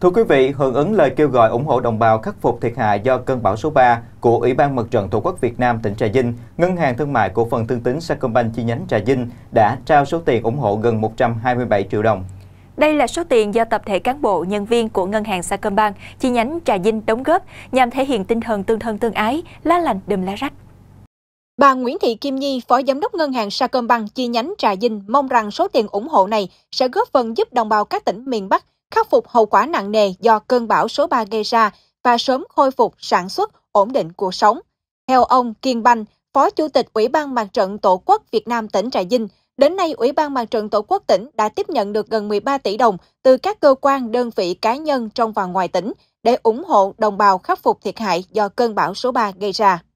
Thưa quý vị, hưởng ứng lời kêu gọi ủng hộ đồng bào khắc phục thiệt hại do cơn bão số 3 của Ủy ban Mặt trận Tổ quốc Việt Nam tỉnh Trà Vinh, Ngân hàng Thương mại Cổ phần Thương tín Sacombank chi nhánh Trà Vinh đã trao số tiền ủng hộ gần 127 triệu đồng. Đây là số tiền do tập thể cán bộ, nhân viên của Ngân hàng Sacombank chi nhánh Trà Vinh đóng góp nhằm thể hiện tinh thần tương thân tương ái, lá lành đùm lá rách. Bà Nguyễn Thị Kim Nhi, Phó Giám đốc Ngân hàng Sacombank chi nhánh Trà Vinh mong rằng số tiền ủng hộ này sẽ góp phần giúp đồng bào các tỉnh miền Bắc khắc phục hậu quả nặng nề do cơn bão số 3 gây ra và sớm khôi phục sản xuất, ổn định cuộc sống. Theo ông Kiên Banh, Phó Chủ tịch Ủy ban Mặt trận Tổ quốc Việt Nam tỉnh Trà Vinh, đến nay Ủy ban Mặt trận Tổ quốc tỉnh đã tiếp nhận được gần 13 tỷ đồng từ các cơ quan, đơn vị cá nhân trong và ngoài tỉnh để ủng hộ đồng bào khắc phục thiệt hại do cơn bão số 3 gây ra.